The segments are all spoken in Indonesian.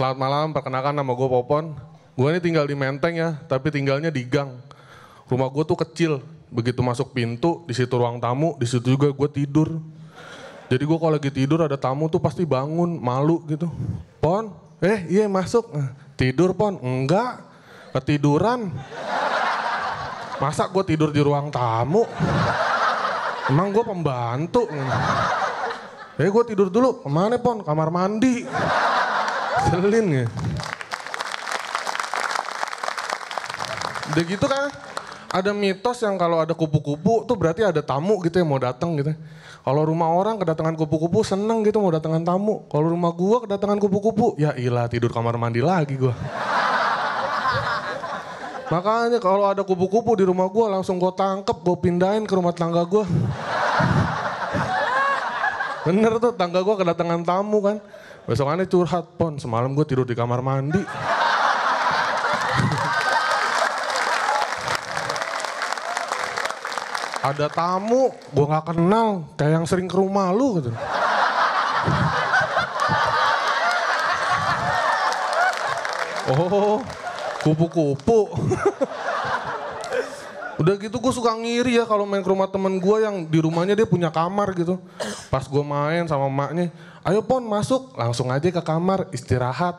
Selamat malam, perkenalkan nama gue Popon. Gue ini tinggal di Menteng ya, tapi tinggalnya di gang. Rumah gue tuh kecil, begitu masuk pintu, di situ ruang tamu, di situ juga gue tidur. Jadi gue kalau lagi tidur ada tamu tuh pasti bangun, malu gitu. Pon, eh iya masuk. Eh, tidur Pon, enggak, ketiduran. Masa gue tidur di ruang tamu? Emang gue pembantu? Eh gue tidur dulu, kemana Pon? Kamar mandi. Selin ya. Udah gitu kan ada mitos yang kalau ada kupu-kupu tuh berarti ada tamu gitu yang mau datang gitu. Kalau rumah orang kedatangan kupu-kupu seneng gitu mau datangan tamu. Kalau rumah gua kedatangan kupu-kupu, ya ilah tidur kamar mandi lagi gua. Makanya kalau ada kupu-kupu di rumah gua langsung gua tangkep, gua pindahin ke rumah tangga gua. Bener tuh tangga gua kedatangan tamu kan. Besokannya curhat, Pon. Semalam gue tidur di kamar mandi. Ada tamu, gue gak kenal. Kayak yang sering ke rumah lu gitu. Oh, kupu-kupu. Udah gitu gue suka ngiri ya kalau main ke rumah temen gue yang di rumahnya dia punya kamar gitu. Pas gue main sama maknya, ayo pon masuk, langsung aja ke kamar istirahat.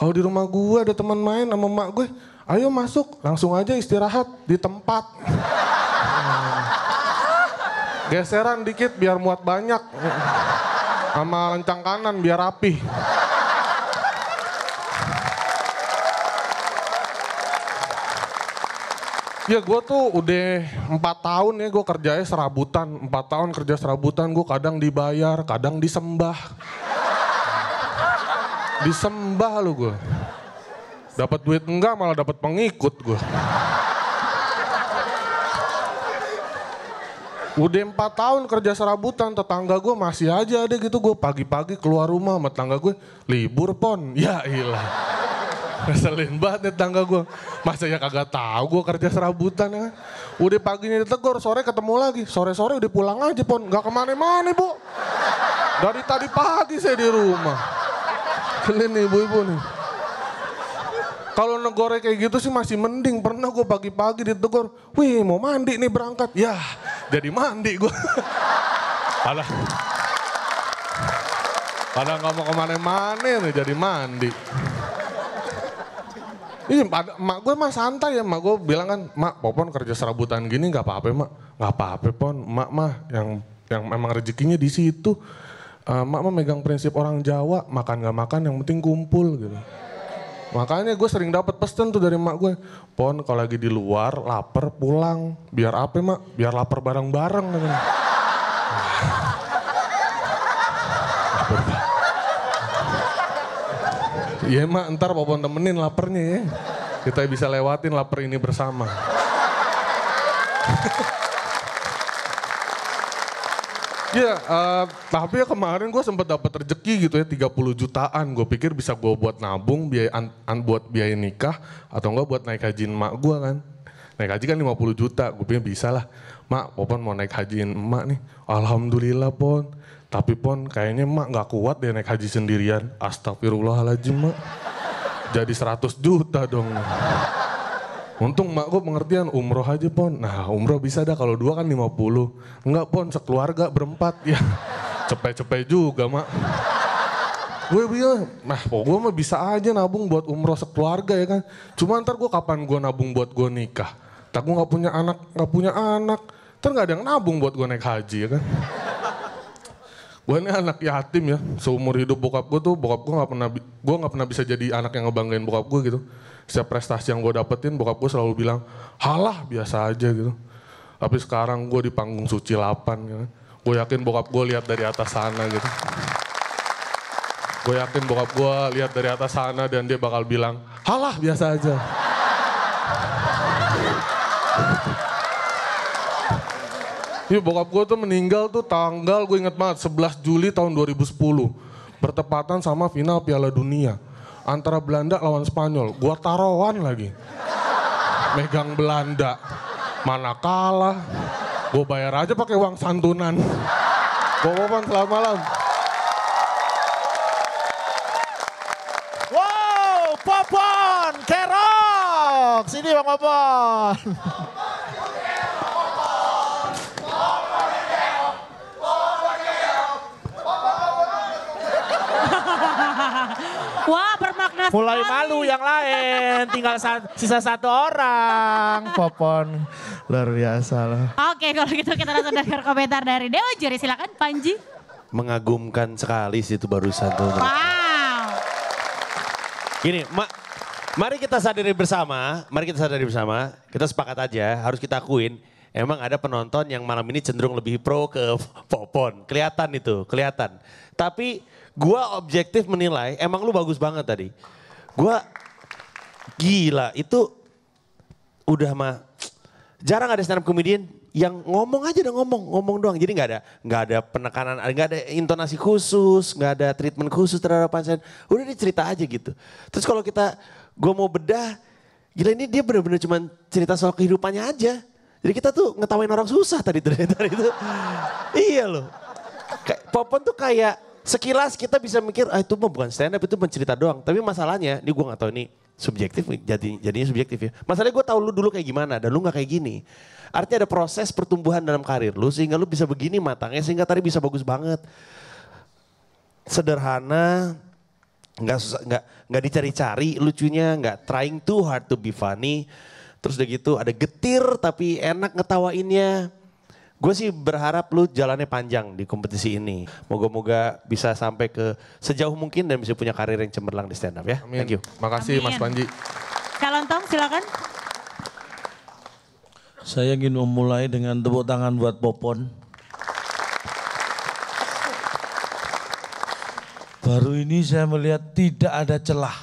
Kalau di rumah gue ada teman main sama mak gue, ayo masuk, langsung aja istirahat di tempat. Geseran dikit biar muat banyak. Sama lencang kanan biar rapi. Ya gue tuh udah empat tahun ya gue kerjanya serabutan. empat tahun kerja serabutan gue kadang dibayar, kadang disembah. Disembah lu gue. Dapat duit enggak malah dapat pengikut gue. Udah empat tahun kerja serabutan, tetangga gue masih aja deh gitu. Gue pagi-pagi keluar rumah sama tetangga gue, libur pon. Ya ilah. Ngeselin banget tangga gue. Masa ya kagak tahu gue kerja serabutan ya. Udah paginya ditegur, sore ketemu lagi. Sore-sore udah pulang aja pon, gak kemana-mana bu. Dari tadi pagi saya di rumah. Selin nih ibu-ibu nih. Kalau negore kayak gitu sih masih mending. Pernah gue pagi-pagi ditegur, wih mau mandi nih berangkat. ya jadi mandi gue. Alah. Padahal nggak mau kemana-mana nih jadi mandi. Iya, mak gue mah santai ya, mak gue bilang kan, mak popon kerja serabutan gini nggak apa-apa ya, mak, nggak apa-apa pon, mak mah yang yang memang rezekinya di situ. Uh, mak mah megang prinsip orang Jawa, makan nggak makan yang penting kumpul gitu. Makanya gue sering dapat pesen tuh dari mak gue, pon kalau lagi di luar lapar pulang, biar apa ya, mak, biar lapar bareng-bareng. Gitu. -bareng. Iya mak, ntar popon temenin lapernya ya. Kita bisa lewatin lapar ini bersama. Iya, uh, tapi ya kemarin gue sempat dapat rezeki gitu ya 30 jutaan. Gue pikir bisa gue buat nabung, biaya an, an, buat biaya nikah atau enggak buat naik hajiin emak gue kan. Naik haji kan 50 juta, gue pikir bisa lah. Mak, Popon mau naik hajiin emak nih. Alhamdulillah, Pon. Tapi pon kayaknya mak nggak kuat deh naik haji sendirian. Astagfirullahaladzim mak. Jadi 100 juta dong. Untung mak gue pengertian umroh aja pon. Nah umroh bisa dah kalau dua kan 50. Enggak pon sekeluarga berempat ya. Cepet-cepet juga mak. Gue bilang, nah kok gue mah bisa aja nabung buat umroh sekeluarga ya kan. Cuma ntar gue kapan gue nabung buat gue nikah. Tak gue gak punya anak, gak punya anak. Ntar gak ada yang nabung buat gue naik haji ya kan gue ini anak yatim ya seumur hidup bokap gue tuh bokap gue nggak pernah gue nggak pernah bisa jadi anak yang ngebanggain bokap gue gitu setiap prestasi yang gue dapetin bokap gue selalu bilang halah biasa aja gitu tapi sekarang gue di panggung suci 8 gitu. gue yakin bokap gue lihat dari atas sana gitu gue yakin bokap gue lihat dari atas sana dan dia bakal bilang halah biasa aja Iya bokap gue tuh meninggal tuh tanggal gue inget banget 11 Juli tahun 2010. Bertepatan sama final Piala Dunia. Antara Belanda lawan Spanyol. Gue taruhan lagi. Megang Belanda. Mana kalah. Gue bayar aja pakai uang santunan. Bobopan selamat malam. Wow, Popon, Kerok. Sini Bang Popon. Mulai malu yang lain. Tinggal sa sisa satu orang. Popon. Luar biasa lah. Oke kalau gitu kita langsung dengar komentar dari Dewa Juri. Silakan Panji. Mengagumkan sekali sih itu barusan tuh. Wow. Gini, ma mari kita sadari bersama, mari kita sadari bersama, kita sepakat aja, harus kita akuin, emang ada penonton yang malam ini cenderung lebih pro ke Popon. Kelihatan itu, kelihatan. Tapi gua objektif menilai, emang lu bagus banget tadi. Gue gila itu udah mah jarang ada stand up comedian yang ngomong aja udah ngomong, ngomong doang. Jadi nggak ada nggak ada penekanan, nggak ada intonasi khusus, nggak ada treatment khusus terhadap pasien. Udah dia cerita aja gitu. Terus kalau kita gue mau bedah, gila ini dia bener-bener cuman cerita soal kehidupannya aja. Jadi kita tuh ngetawain orang susah tadi ternyata itu. iya loh. Popon tuh kayak sekilas kita bisa mikir ah itu mah bukan stand up itu mencerita doang tapi masalahnya ini gue nggak tahu ini subjektif jadi jadinya subjektif ya masalahnya gue tahu lu dulu kayak gimana dan lu nggak kayak gini artinya ada proses pertumbuhan dalam karir lu sehingga lu bisa begini matangnya sehingga tadi bisa bagus banget sederhana nggak susah nggak nggak dicari-cari lucunya nggak trying too hard to be funny terus udah gitu ada getir tapi enak ngetawainnya Gue sih berharap lu jalannya panjang di kompetisi ini. Moga-moga bisa sampai ke sejauh mungkin dan bisa punya karir yang cemerlang di stand up ya. Amin. Thank you. Makasih Amin. Mas Panji. Calon Tong silakan. Saya ingin memulai dengan tepuk tangan buat Popon. Baru ini saya melihat tidak ada celah.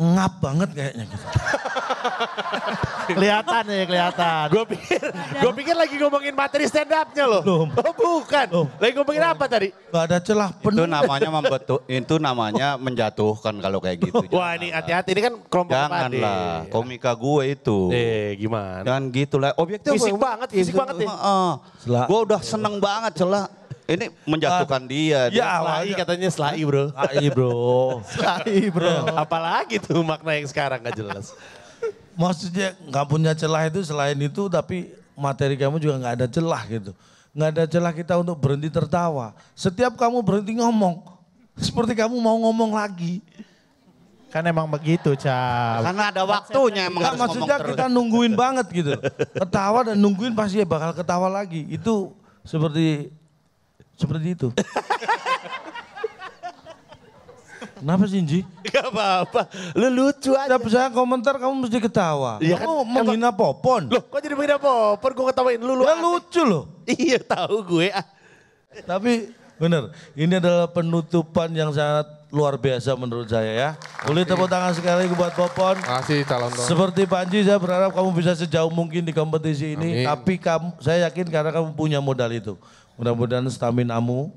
Ngap banget kayaknya. Gitu. kelihatan ya kelihatan. Gue pikir, gue pikir lagi ngomongin materi stand upnya loh. Belum. Oh bukan. Loh. Lagi ngomongin Belum. apa tadi? Gak ada celah penuh. Itu namanya membetu, itu namanya menjatuhkan kalau kayak gitu. Wah ini hati-hati, ini kan kelompok Janganlah, komika gue itu. Eh gimana? Dan gitu lah. Objektif fisik gue, banget, fisik, fisik banget ya. Uh, gue udah seneng banget celah. Ini menjatuhkan ah, dia. Ya awalnya katanya selai bro. Selai bro. selai bro. Apalagi tuh makna yang sekarang gak jelas maksudnya nggak punya celah itu selain itu tapi materi kamu juga nggak ada celah gitu. Nggak ada celah kita untuk berhenti tertawa. Setiap kamu berhenti ngomong, seperti kamu mau ngomong lagi. Kan emang begitu, Cap. Karena ada waktunya emang Nggak, harus maksudnya ngomong kita terus. nungguin banget gitu. Ketawa dan nungguin pasti bakal ketawa lagi. Itu seperti seperti itu. Kenapa sih Ji? Gak apa-apa. Lu lucu aja. Setiap saya komentar kamu mesti ketawa. Ya kamu kan, menghina apa? Popon. Loh kok jadi menghina Popon? Gue ketawain lu. lu ya lucu loh. Iya tahu gue. Ah. Tapi bener. Ini adalah penutupan yang sangat luar biasa menurut saya ya. Uli tepuk tangan sekali buat Popon. Makasih calon Seperti Panji saya berharap kamu bisa sejauh mungkin di kompetisi ini. Amin. Tapi kamu, saya yakin karena kamu punya modal itu. Mudah-mudahan stamina mu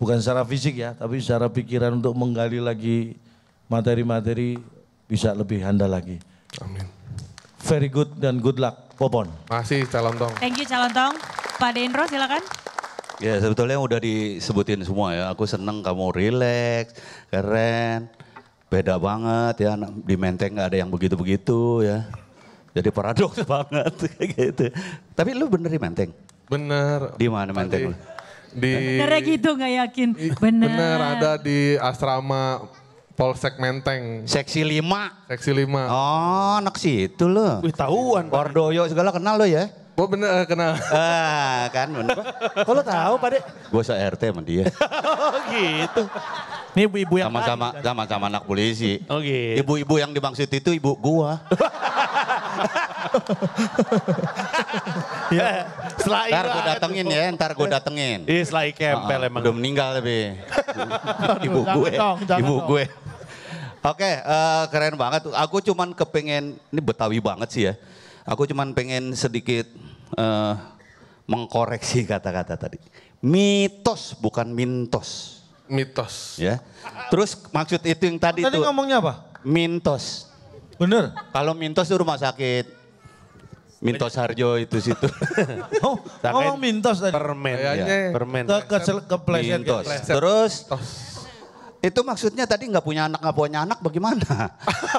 bukan secara fisik ya, tapi secara pikiran untuk menggali lagi materi-materi bisa lebih handal lagi. Amin. Very good dan good luck, Popon. Masih calon tong. Thank you calon tong. Pak Dendro silakan. Ya sebetulnya udah disebutin semua ya. Aku seneng kamu relax, keren, beda banget ya. Di Menteng nggak ada yang begitu-begitu ya. Jadi paradoks banget kayak gitu. Tapi lu bener di Menteng? Bener. Di mana Menteng? Tadi di Karena gitu nggak yakin. Bener. Bener ada di asrama Polsek Menteng. Seksi 5. Seksi 5. Oh, anak situ lo. Wih, tahuan. Bordoyo segala kenal lo ya. Gue bener eh, kenal. Ah, kan bener. Kok oh, lo tahu, Pak Dek? Gue se RT sama dia. oh, gitu. Ini ibu-ibu yang sama-sama kan? sama-sama anak polisi. Oh gitu. Ibu-ibu yang dimaksud itu ibu gua. ya. Setelah ntar gue datengin ya, ntar gue datengin. Iya, setelah kempel emang. Udah meninggal tapi. Ibu gue, ibu gue. Oke, uh, keren banget. Aku cuman kepengen, ini Betawi banget sih ya. Aku cuman pengen sedikit uh, mengkoreksi kata-kata tadi. Mitos bukan mintos. Mitos. Ya. Terus maksud itu yang tadi, tadi tuh. Tadi ngomongnya apa? Mintos. Bener. Kalau mintos itu rumah sakit. Mintos Harjo itu situ. oh, ngomong Mintos tadi. Permen ya, Kayaknya ya, permen. Ke, ke, pleset, ya, Mintos. Kepleset. Terus, itu maksudnya tadi nggak punya anak nggak punya anak bagaimana?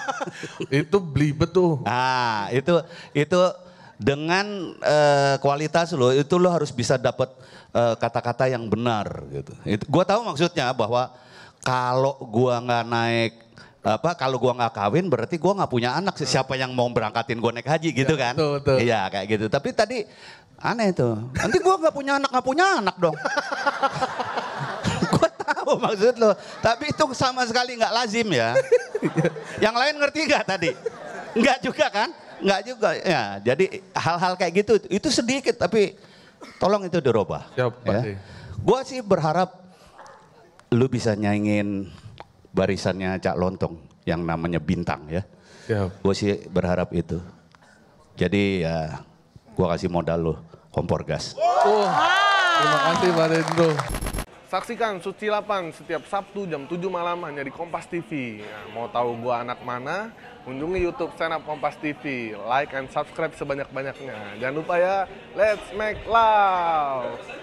itu beli betul. Nah, itu itu dengan uh, kualitas lo itu lo harus bisa dapat uh, eh, kata-kata yang benar gitu. Itu, gua tahu maksudnya bahwa kalau gua nggak naik apa kalau gua nggak kawin berarti gua nggak punya anak siapa yang mau berangkatin gua naik haji gitu iya, kan betul, betul. iya kayak gitu tapi tadi aneh tuh nanti gua nggak punya anak nggak punya anak dong gua tahu maksud lo tapi itu sama sekali nggak lazim ya yang lain ngerti nggak tadi nggak juga kan nggak juga ya jadi hal-hal kayak gitu itu sedikit tapi tolong itu diubah Siap, ya. gua sih berharap lu bisa nyaingin barisannya Cak Lontong yang namanya Bintang ya. ya. Gue sih berharap itu. Jadi ya gue kasih modal lo kompor gas. Oh, terima kasih Pak Rendo. Saksikan Suci Lapang setiap Sabtu jam 7 malam hanya di Kompas TV. Ya, mau tahu gue anak mana? Kunjungi YouTube stand up Kompas TV. Like and subscribe sebanyak-banyaknya. Jangan lupa ya, let's make love.